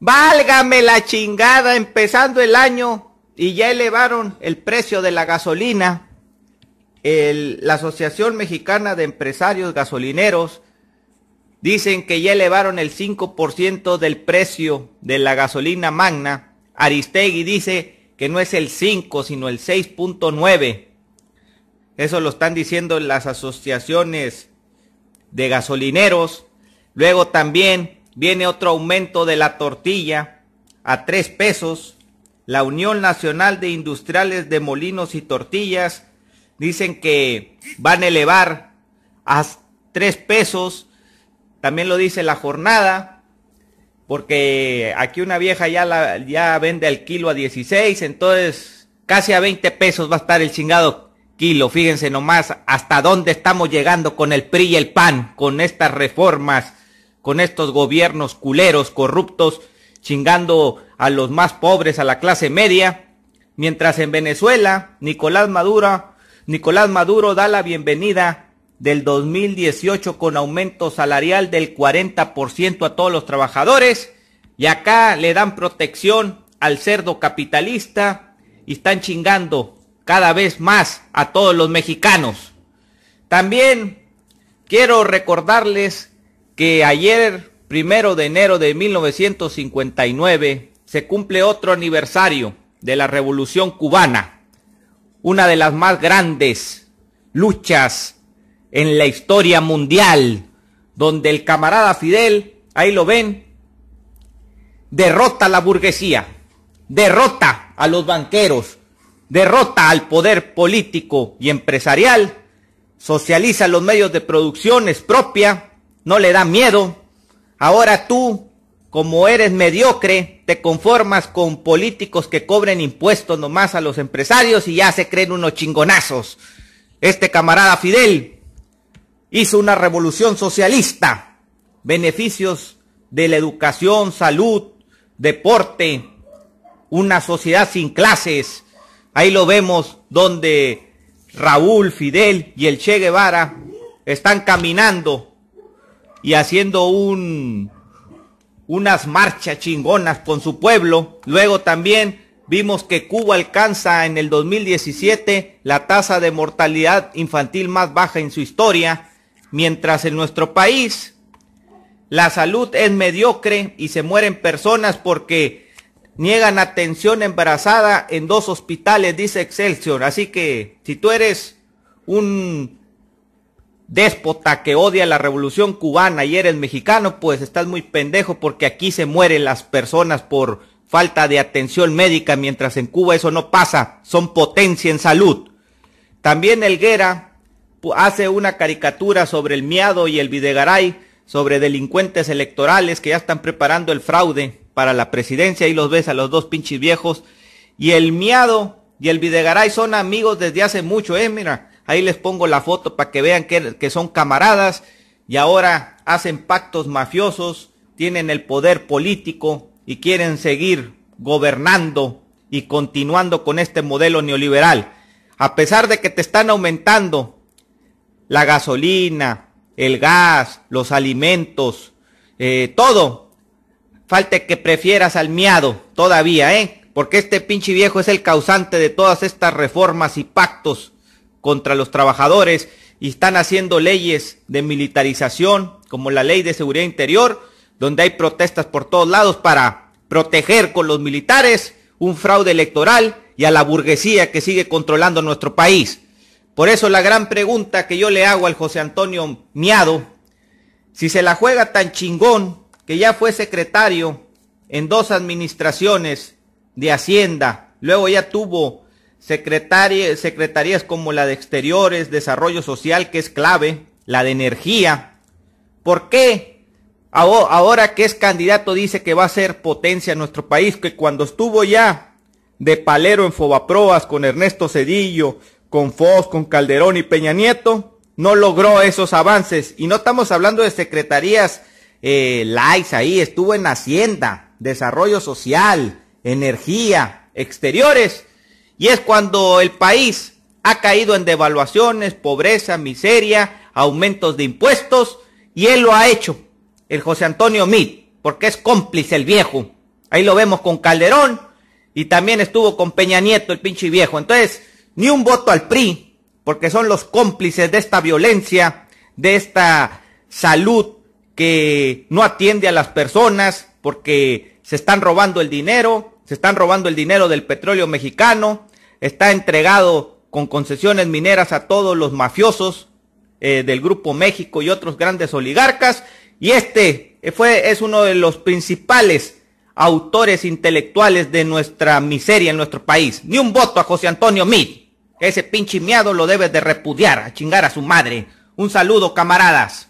Válgame la chingada, empezando el año y ya elevaron el precio de la gasolina. la Asociación Mexicana de Empresarios Gasolineros dicen que ya elevaron el 5% del precio de la gasolina magna. Aristegui dice que no es el 5, sino el 6.9. Eso lo están diciendo las asociaciones de gasolineros. Luego también Viene otro aumento de la tortilla a tres pesos. La Unión Nacional de Industriales de Molinos y Tortillas dicen que van a elevar a tres pesos. También lo dice la jornada, porque aquí una vieja ya, la, ya vende al kilo a 16, entonces casi a 20 pesos va a estar el chingado kilo. Fíjense nomás hasta dónde estamos llegando con el PRI y el PAN, con estas reformas con estos gobiernos culeros, corruptos, chingando a los más pobres, a la clase media, mientras en Venezuela Nicolás Maduro, Nicolás Maduro da la bienvenida del 2018 con aumento salarial del 40% a todos los trabajadores y acá le dan protección al cerdo capitalista y están chingando cada vez más a todos los mexicanos. También quiero recordarles que ayer, primero de enero de 1959, se cumple otro aniversario de la Revolución Cubana, una de las más grandes luchas en la historia mundial, donde el camarada Fidel, ahí lo ven, derrota a la burguesía, derrota a los banqueros, derrota al poder político y empresarial, socializa los medios de producción propia no le da miedo. Ahora tú, como eres mediocre, te conformas con políticos que cobren impuestos nomás a los empresarios y ya se creen unos chingonazos. Este camarada Fidel hizo una revolución socialista. Beneficios de la educación, salud, deporte, una sociedad sin clases. Ahí lo vemos donde Raúl, Fidel y el Che Guevara están caminando y haciendo un unas marchas chingonas con su pueblo. Luego también vimos que Cuba alcanza en el 2017 la tasa de mortalidad infantil más baja en su historia, mientras en nuestro país la salud es mediocre y se mueren personas porque niegan atención embarazada en dos hospitales, dice Excelsior. Así que si tú eres un déspota que odia la revolución cubana y eres mexicano, pues estás muy pendejo porque aquí se mueren las personas por falta de atención médica, mientras en Cuba eso no pasa, son potencia en salud. También Elguera hace una caricatura sobre el Miado y el Videgaray, sobre delincuentes electorales que ya están preparando el fraude para la presidencia, y los ves a los dos pinches viejos, y el Miado y el Videgaray son amigos desde hace mucho, eh, mira, Ahí les pongo la foto para que vean que, son camaradas y ahora hacen pactos mafiosos, tienen el poder político y quieren seguir gobernando y continuando con este modelo neoliberal. A pesar de que te están aumentando la gasolina, el gas, los alimentos, eh, todo, falta que prefieras al miado todavía, ¿eh? Porque este pinche viejo es el causante de todas estas reformas y pactos contra los trabajadores y están haciendo leyes de militarización, como la ley de seguridad interior, donde hay protestas por todos lados para proteger con los militares un fraude electoral y a la burguesía que sigue controlando nuestro país. Por eso la gran pregunta que yo le hago al José Antonio Miado, si se la juega tan chingón que ya fue secretario en dos administraciones de Hacienda, luego ya tuvo secretaria, secretarías como la de Exteriores, Desarrollo Social, que es clave, la de Energía. ¿Por qué ahora que es candidato dice que va a ser potencia en nuestro país? Que cuando estuvo ya de palero en Fobaproas con Ernesto Cedillo, con Foz con Calderón y Peña Nieto, no logró esos avances. Y no estamos hablando de secretarías eh, lais ahí, estuvo en Hacienda, Desarrollo Social, Energía, Exteriores y es cuando el país ha caído en devaluaciones, pobreza, miseria, aumentos de impuestos, y él lo ha hecho, el José Antonio Meade, porque es cómplice el viejo. Ahí lo vemos con Calderón y también estuvo con Peña Nieto, el pinche viejo. Entonces, ni un voto al PRI, porque son los cómplices de esta violencia, de esta salud que no atiende a las personas, porque se están robando el dinero, se están robando el dinero del petróleo mexicano, está entregado con concesiones mineras a todos los mafiosos eh, del Grupo México y otros grandes oligarcas. Y este fue, es uno de los principales autores intelectuales de nuestra miseria en nuestro país. Ni un voto a José Antonio Meade. Ese pinche miado lo debe de repudiar, a chingar a su madre. Un saludo, camaradas.